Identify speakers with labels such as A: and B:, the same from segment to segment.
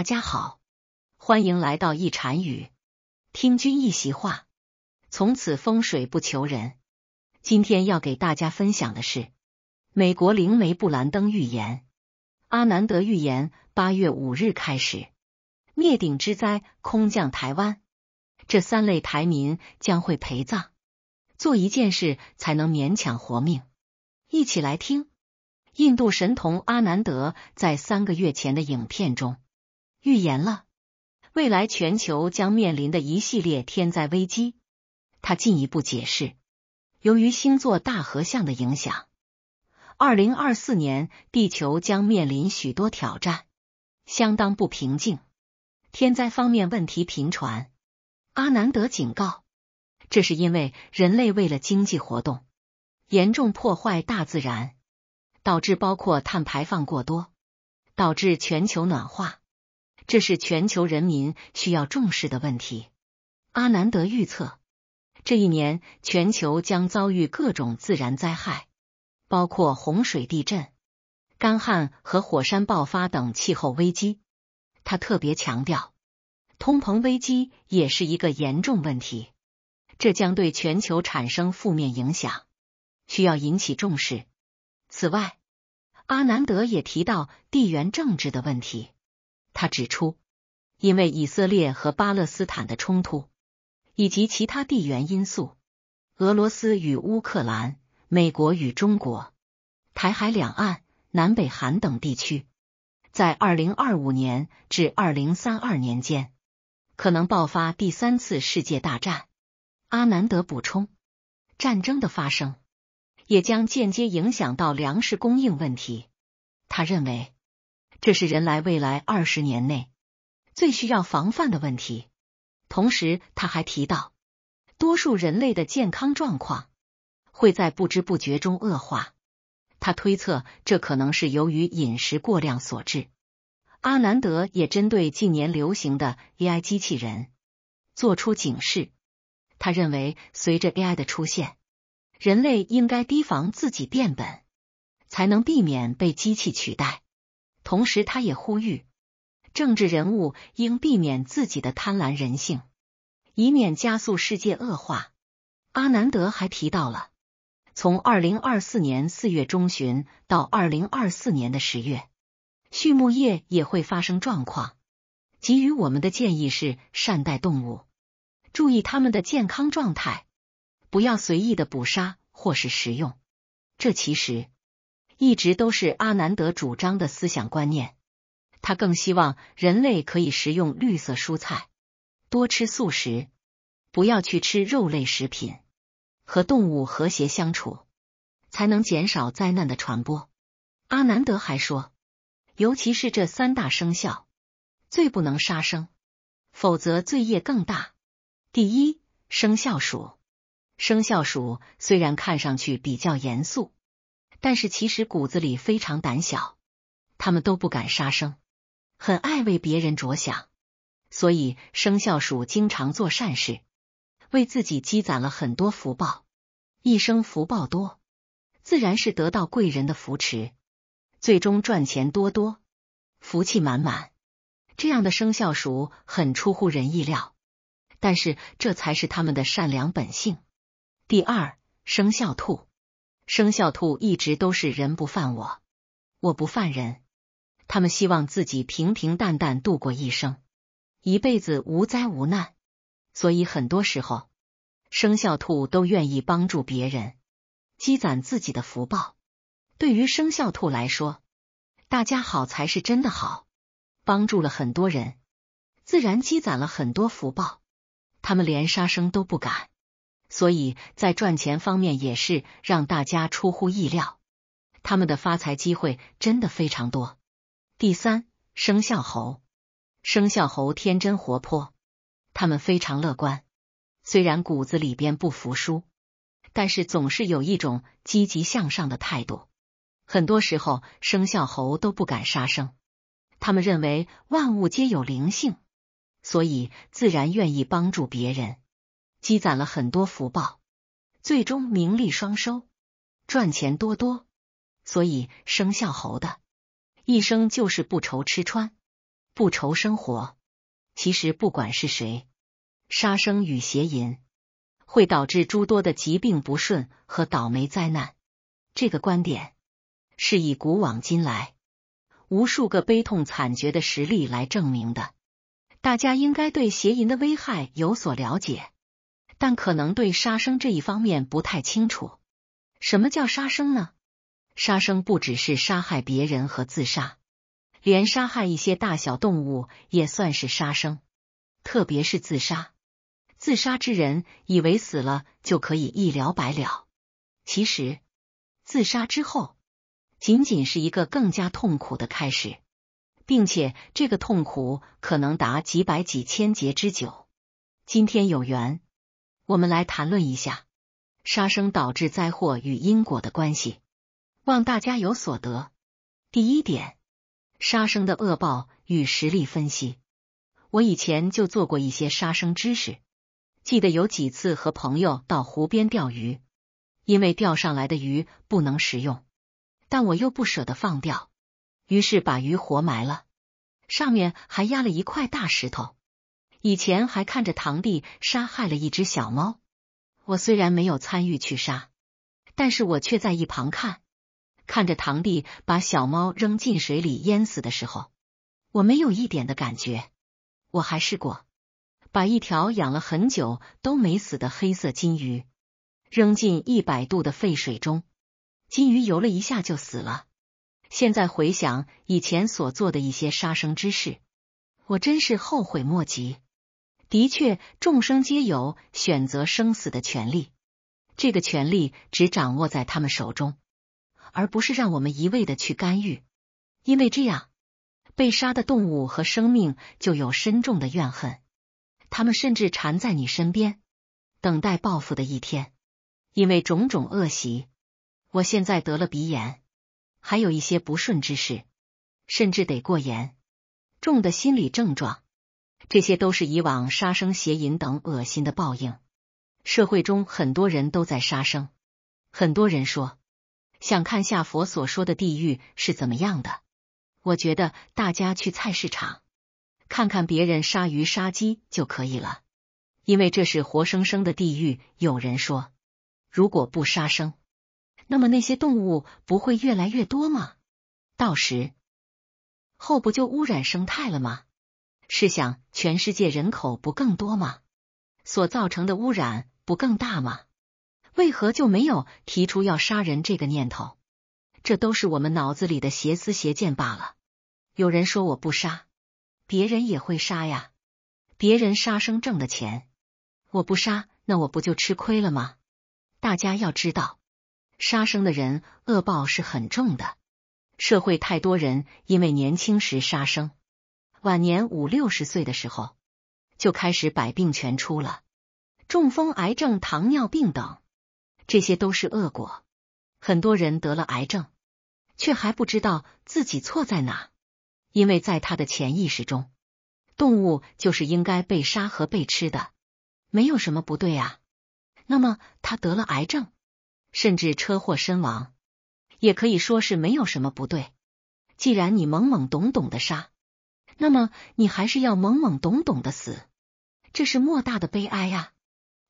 A: 大家好，欢迎来到一禅语。听君一席话，从此风水不求人。今天要给大家分享的是美国灵媒布兰登预言，阿南德预言八月五日开始灭顶之灾，空降台湾。这三类台民将会陪葬。做一件事才能勉强活命。一起来听印度神童阿南德在三个月前的影片中。预言了未来全球将面临的一系列天灾危机。他进一步解释，由于星座大合相的影响，二零二四年地球将面临许多挑战，相当不平静。天灾方面问题频传，阿南德警告，这是因为人类为了经济活动，严重破坏大自然，导致包括碳排放过多，导致全球暖化。这是全球人民需要重视的问题。阿南德预测，这一年全球将遭遇各种自然灾害，包括洪水、地震、干旱和火山爆发等气候危机。他特别强调，通膨危机也是一个严重问题，这将对全球产生负面影响，需要引起重视。此外，阿南德也提到地缘政治的问题。他指出，因为以色列和巴勒斯坦的冲突以及其他地缘因素，俄罗斯与乌克兰、美国与中国、台海两岸、南北韩等地区，在二零二五年至二零三二年间可能爆发第三次世界大战。阿南德补充，战争的发生也将间接影响到粮食供应问题。他认为。这是人来未来二十年内最需要防范的问题。同时，他还提到，多数人类的健康状况会在不知不觉中恶化。他推测，这可能是由于饮食过量所致。阿南德也针对近年流行的 AI 机器人做出警示，他认为，随着 AI 的出现，人类应该提防自己变本，才能避免被机器取代。同时，他也呼吁政治人物应避免自己的贪婪人性，以免加速世界恶化。阿南德还提到了，从二零二四年四月中旬到二零二四年的十月，畜牧业也会发生状况。给予我们的建议是善待动物，注意他们的健康状态，不要随意的捕杀或是食用。这其实。一直都是阿南德主张的思想观念，他更希望人类可以食用绿色蔬菜，多吃素食，不要去吃肉类食品，和动物和谐相处，才能减少灾难的传播。阿南德还说，尤其是这三大生肖最不能杀生，否则罪业更大。第一，生肖鼠，生肖鼠虽然看上去比较严肃。但是其实骨子里非常胆小，他们都不敢杀生，很爱为别人着想，所以生肖鼠经常做善事，为自己积攒了很多福报，一生福报多，自然是得到贵人的扶持，最终赚钱多多，福气满满。这样的生肖鼠很出乎人意料，但是这才是他们的善良本性。第二，生肖兔。生肖兔一直都是人不犯我，我不犯人。他们希望自己平平淡淡度过一生，一辈子无灾无难。所以很多时候，生肖兔都愿意帮助别人，积攒自己的福报。对于生肖兔来说，大家好才是真的好。帮助了很多人，自然积攒了很多福报。他们连杀生都不敢。所以在赚钱方面也是让大家出乎意料，他们的发财机会真的非常多。第三，生肖猴，生肖猴天真活泼，他们非常乐观，虽然骨子里边不服输，但是总是有一种积极向上的态度。很多时候，生肖猴都不敢杀生，他们认为万物皆有灵性，所以自然愿意帮助别人。积攒了很多福报，最终名利双收，赚钱多多。所以生肖猴的一生就是不愁吃穿，不愁生活。其实不管是谁，杀生与邪淫会导致诸多的疾病不顺和倒霉灾难。这个观点是以古往今来无数个悲痛惨绝的实例来证明的。大家应该对邪淫的危害有所了解。但可能对杀生这一方面不太清楚。什么叫杀生呢？杀生不只是杀害别人和自杀，连杀害一些大小动物也算是杀生。特别是自杀，自杀之人以为死了就可以一了百了，其实自杀之后仅仅是一个更加痛苦的开始，并且这个痛苦可能达几百几千劫之久。今天有缘。我们来谈论一下杀生导致灾祸与因果的关系，望大家有所得。第一点，杀生的恶报与实例分析。我以前就做过一些杀生知识，记得有几次和朋友到湖边钓鱼，因为钓上来的鱼不能食用，但我又不舍得放掉，于是把鱼活埋了，上面还压了一块大石头。以前还看着堂弟杀害了一只小猫，我虽然没有参与去杀，但是我却在一旁看，看着堂弟把小猫扔进水里淹死的时候，我没有一点的感觉。我还试过把一条养了很久都没死的黑色金鱼扔进一百度的沸水中，金鱼游了一下就死了。现在回想以前所做的一些杀生之事，我真是后悔莫及。的确，众生皆有选择生死的权利，这个权利只掌握在他们手中，而不是让我们一味的去干预，因为这样被杀的动物和生命就有深重的怨恨，他们甚至缠在你身边，等待报复的一天。因为种种恶习，我现在得了鼻炎，还有一些不顺之事，甚至得过严重的心理症状。这些都是以往杀生、邪淫等恶心的报应。社会中很多人都在杀生，很多人说想看下佛所说的地狱是怎么样的。我觉得大家去菜市场看看别人杀鱼杀鸡就可以了，因为这是活生生的地狱。有人说，如果不杀生，那么那些动物不会越来越多吗？到时候不就污染生态了吗？试想，全世界人口不更多吗？所造成的污染不更大吗？为何就没有提出要杀人这个念头？这都是我们脑子里的邪思邪见罢了。有人说我不杀，别人也会杀呀。别人杀生挣的钱，我不杀，那我不就吃亏了吗？大家要知道，杀生的人恶报是很重的。社会太多人因为年轻时杀生。晚年五六十岁的时候，就开始百病全出了，中风、癌症、糖尿病等，这些都是恶果。很多人得了癌症，却还不知道自己错在哪，因为在他的潜意识中，动物就是应该被杀和被吃的，没有什么不对啊。那么他得了癌症，甚至车祸身亡，也可以说是没有什么不对。既然你懵懵懂懂的杀。那么你还是要懵懵懂懂的死，这是莫大的悲哀啊！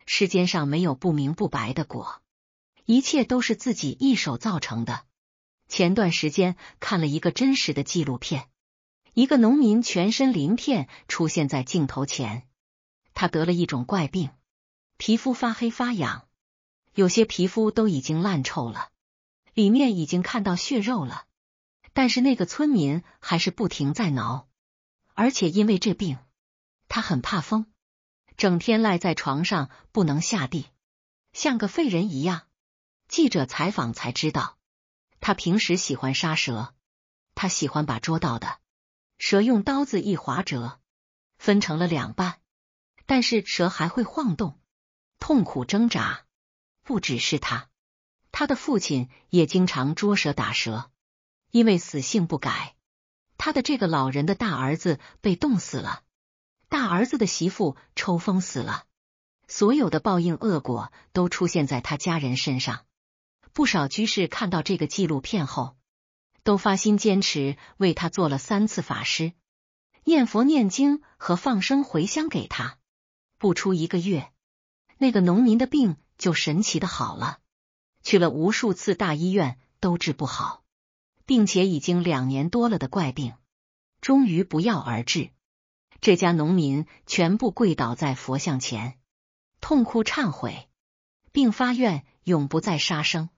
A: 世间上没有不明不白的果，一切都是自己一手造成的。前段时间看了一个真实的纪录片，一个农民全身鳞片出现在镜头前，他得了一种怪病，皮肤发黑发痒，有些皮肤都已经烂臭了，里面已经看到血肉了，但是那个村民还是不停在挠。而且因为这病，他很怕风，整天赖在床上不能下地，像个废人一样。记者采访才知道，他平时喜欢杀蛇，他喜欢把捉到的蛇用刀子一划折，分成了两半，但是蛇还会晃动，痛苦挣扎。不只是他，他的父亲也经常捉蛇打蛇，因为死性不改。他的这个老人的大儿子被冻死了，大儿子的媳妇抽风死了，所有的报应恶果都出现在他家人身上。不少居士看到这个纪录片后，都发心坚持为他做了三次法师念佛、念经和放生回香给他。不出一个月，那个农民的病就神奇的好了。去了无数次大医院都治不好。并且已经两年多了的怪病，终于不药而治。这家农民全部跪倒在佛像前，痛哭忏悔，并发愿永不再杀生，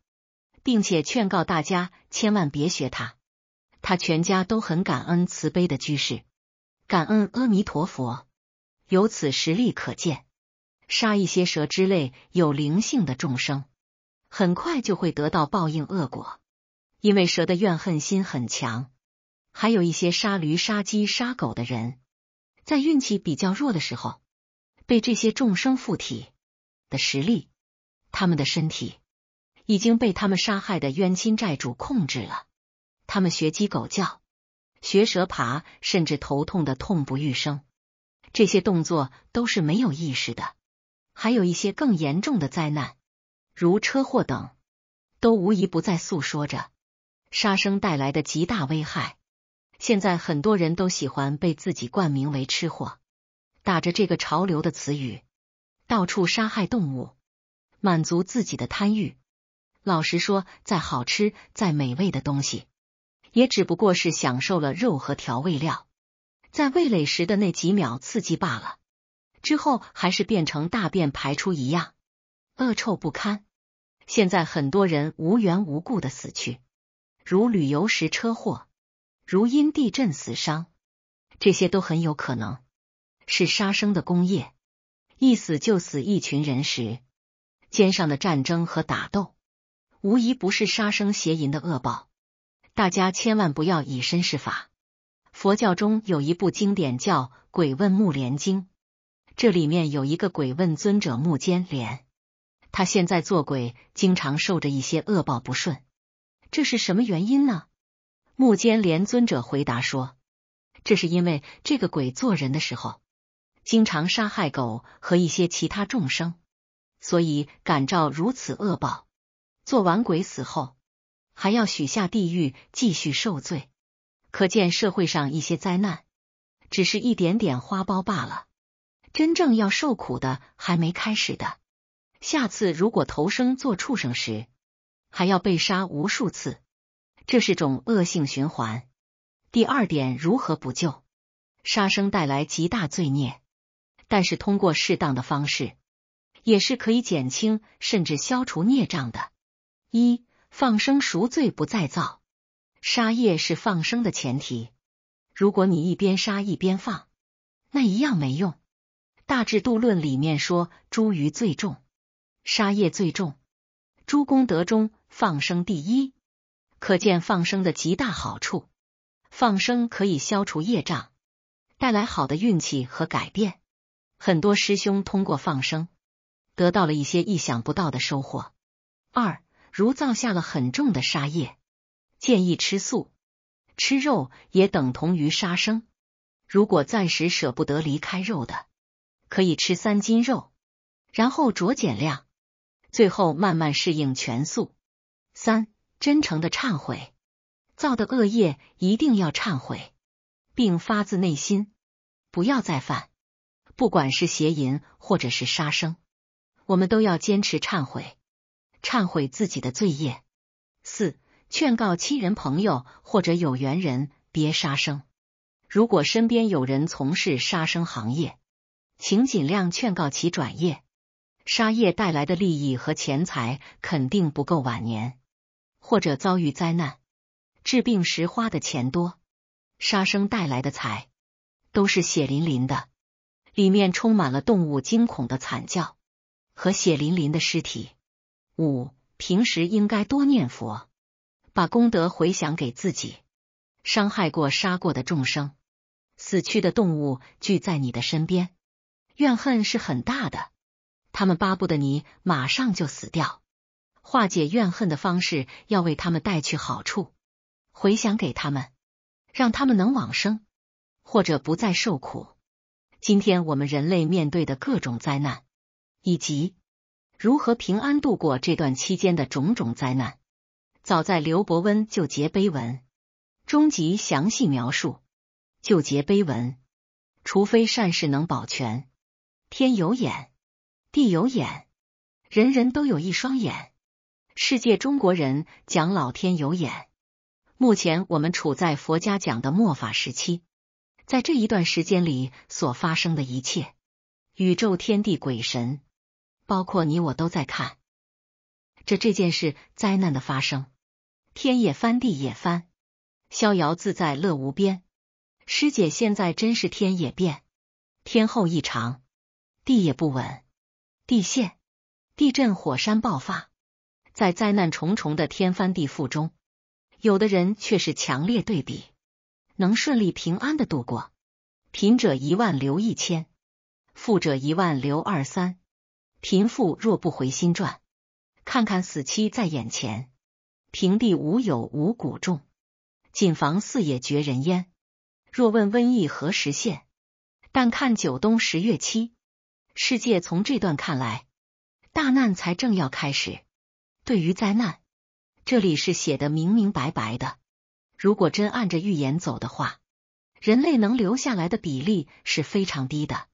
A: 并且劝告大家千万别学他。他全家都很感恩慈悲的居士，感恩阿弥陀佛。由此实例可见，杀一些蛇之类有灵性的众生，很快就会得到报应恶果。因为蛇的怨恨心很强，还有一些杀驴、杀鸡、杀狗的人，在运气比较弱的时候，被这些众生附体的实力，他们的身体已经被他们杀害的冤亲债主控制了。他们学鸡狗叫，学蛇爬，甚至头痛的痛不欲生。这些动作都是没有意识的。还有一些更严重的灾难，如车祸等，都无疑不再诉说着。杀生带来的极大危害。现在很多人都喜欢被自己冠名为“吃货”，打着这个潮流的词语，到处杀害动物，满足自己的贪欲。老实说，再好吃、再美味的东西，也只不过是享受了肉和调味料在味蕾时的那几秒刺激罢了，之后还是变成大便排出一样，恶臭不堪。现在很多人无缘无故的死去。如旅游时车祸，如因地震死伤，这些都很有可能是杀生的功业。一死就死一群人时，肩上的战争和打斗，无疑不是杀生邪淫的恶报。大家千万不要以身试法。佛教中有一部经典叫《鬼问木莲经》，这里面有一个鬼问尊者木坚莲，他现在做鬼，经常受着一些恶报不顺。这是什么原因呢？木间连尊者回答说：“这是因为这个鬼做人的时候，经常杀害狗和一些其他众生，所以感召如此恶报。做完鬼死后，还要许下地狱继续受罪。可见社会上一些灾难，只是一点点花苞罢了。真正要受苦的还没开始的。下次如果投生做畜生时。”还要被杀无数次，这是种恶性循环。第二点，如何补救？杀生带来极大罪孽，但是通过适当的方式，也是可以减轻甚至消除孽障的。一放生赎罪不再造，杀业是放生的前提。如果你一边杀一边放，那一样没用。大智度论里面说，诸余罪重，杀业最重，诸功德中。放生第一，可见放生的极大好处。放生可以消除业障，带来好的运气和改变。很多师兄通过放生得到了一些意想不到的收获。二如造下了很重的杀业，建议吃素。吃肉也等同于杀生。如果暂时舍不得离开肉的，可以吃三斤肉，然后酌减量，最后慢慢适应全素。三、真诚的忏悔，造的恶业一定要忏悔，并发自内心，不要再犯。不管是邪淫或者是杀生，我们都要坚持忏悔，忏悔自己的罪业。四、劝告亲人、朋友或者有缘人别杀生。如果身边有人从事杀生行业，请尽量劝告其转业。杀业带来的利益和钱财肯定不够晚年。或者遭遇灾难，治病时花的钱多，杀生带来的财都是血淋淋的，里面充满了动物惊恐的惨叫和血淋淋的尸体。五平时应该多念佛，把功德回想给自己，伤害过、杀过的众生，死去的动物聚在你的身边，怨恨是很大的，他们巴不得你马上就死掉。化解怨恨的方式，要为他们带去好处，回想给他们，让他们能往生或者不再受苦。今天我们人类面对的各种灾难，以及如何平安度过这段期间的种种灾难，早在刘伯温就结碑文，终极详细描述。就结碑文，除非善事能保全，天有眼，地有眼，人人都有一双眼。世界中国人讲老天有眼，目前我们处在佛家讲的末法时期，在这一段时间里所发生的一切，宇宙天地鬼神，包括你我都在看这这件事灾难的发生，天也翻，地也翻，逍遥自在，乐无边。师姐现在真是天也变，天后异常，地也不稳，地陷、地震、火山爆发。在灾难重重的天翻地覆中，有的人却是强烈对比，能顺利平安的度过。贫者一万留一千，富者一万留二三。贫富若不回心转，看看死期在眼前。平地无有五谷种，谨防四野绝人烟。若问瘟疫何时现，但看九冬十月七。世界从这段看来，大难才正要开始。对于灾难，这里是写的明明白白的。如果真按着预言走的话，人类能留下来的比例是非常低的。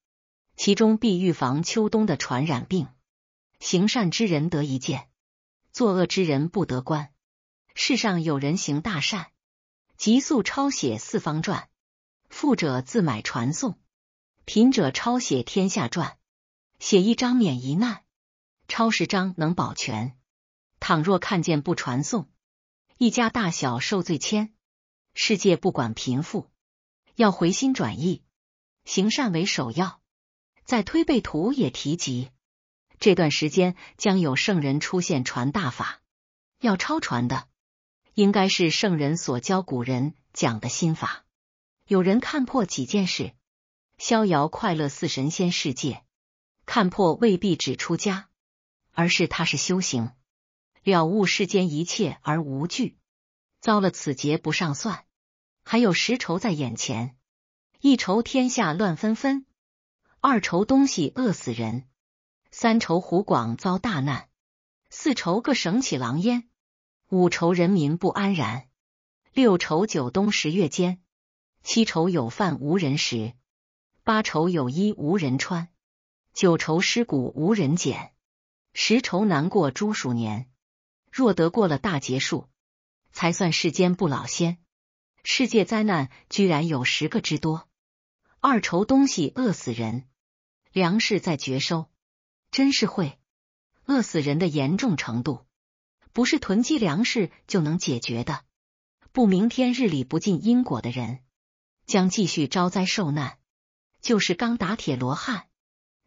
A: 其中必预防秋冬的传染病。行善之人得一见，作恶之人不得官。世上有人行大善，急速抄写四方传，富者自买传送，贫者抄写天下传，写一张免一难，抄十张能保全。倘若看见不传送，一家大小受罪迁。世界不管贫富，要回心转意，行善为首要。在推背图也提及，这段时间将有圣人出现，传大法。要抄传的，应该是圣人所教古人讲的心法。有人看破几件事，逍遥快乐似神仙世界。看破未必指出家，而是他是修行。了悟世间一切而无惧，遭了此劫不上算。还有十愁在眼前：一愁天下乱纷纷，二愁东西饿死人，三愁湖广遭大难，四愁各省起狼烟，五愁人民不安然，六愁九冬十月间，七愁有饭无人食，八愁有衣无人穿，九愁尸骨无人捡，十愁难过诸鼠年。若得过了大劫数，才算世间不老仙。世界灾难居然有十个之多，二愁东西饿死人，粮食在绝收，真是会饿死人的严重程度，不是囤积粮食就能解决的。不明天日里不尽因果的人，将继续招灾受难。就是刚打铁罗汉，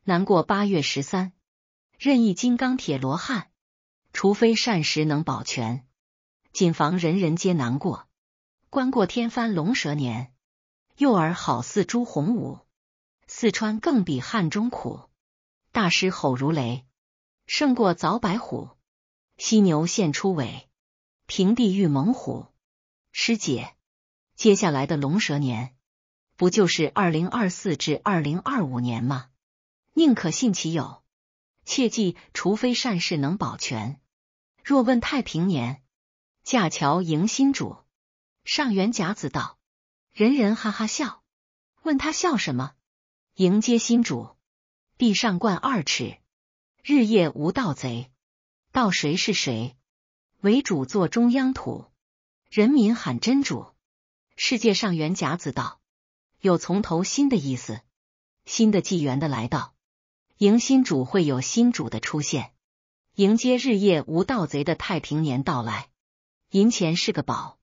A: 难过八月十三，任意金刚铁罗汉。除非膳食能保全，谨防人人皆难过。关过天翻龙蛇年，幼儿好似朱洪武。四川更比汉中苦，大师吼如雷，胜过早白虎。犀牛现出尾，平地遇猛虎。师姐，接下来的龙蛇年，不就是二零二四至二零二五年吗？宁可信其有。切记，除非善事能保全。若问太平年，架桥迎新主，上元甲子道，人人哈哈笑。问他笑什么？迎接新主，地上冠二尺，日夜无盗贼。盗谁是谁？为主坐中央土，人民喊真主。世界上元甲子道，有从头新的意思，新的纪元的来到。迎新主会有新主的出现，迎接日夜无盗贼的太平年到来。银钱是个宝，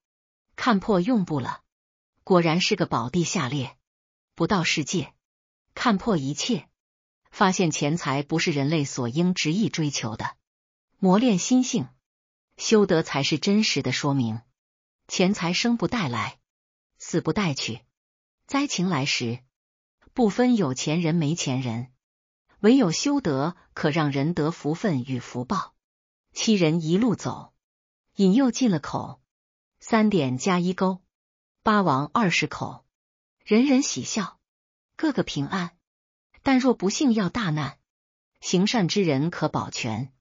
A: 看破用不了，果然是个宝地。下列不到世界，看破一切，发现钱财不是人类所应执意追求的。磨练心性，修德才是真实的说明。钱财生不带来，死不带去。灾情来时，不分有钱人没钱人。唯有修德，可让人得福分与福报。七人一路走，引诱进了口，三点加一勾，八王二十口，人人喜笑，个个平安。但若不幸要大难，行善之人可保全，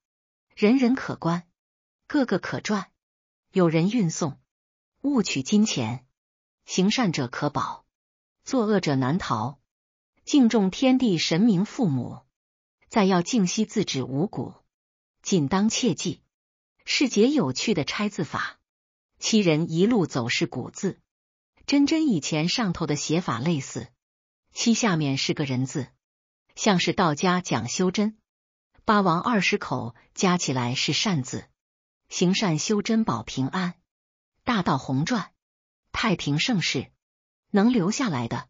A: 人人可观，个个可赚。有人运送，勿取金钱。行善者可保，作恶者难逃。敬重天地神明父母。再要静息自止五谷，仅当切记。是节有趣的拆字法。七人一路走是古字，真真以前上头的写法类似。七下面是个人字，像是道家讲修真。八王二十口加起来是善字，行善修真保平安，大道红传太平盛世，能留下来的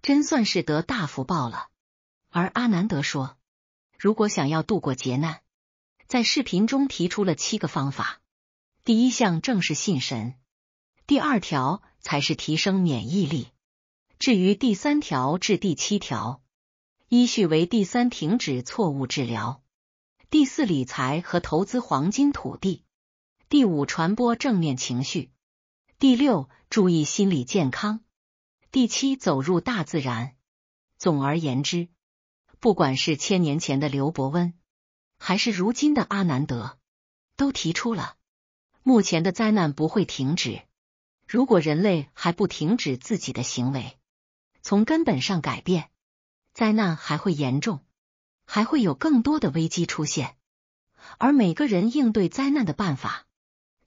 A: 真算是得大福报了。而阿南德说。如果想要度过劫难，在视频中提出了七个方法。第一项正是信神，第二条才是提升免疫力。至于第三条至第七条，依序为：第三，停止错误治疗；第四，理财和投资黄金土地；第五，传播正面情绪；第六，注意心理健康；第七，走入大自然。总而言之。不管是千年前的刘伯温，还是如今的阿南德，都提出了，目前的灾难不会停止。如果人类还不停止自己的行为，从根本上改变，灾难还会严重，还会有更多的危机出现。而每个人应对灾难的办法，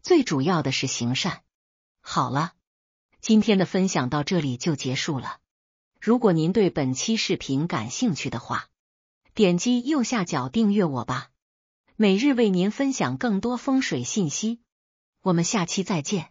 A: 最主要的是行善。好了，今天的分享到这里就结束了。如果您对本期视频感兴趣的话，点击右下角订阅我吧，每日为您分享更多风水信息。我们下期再见。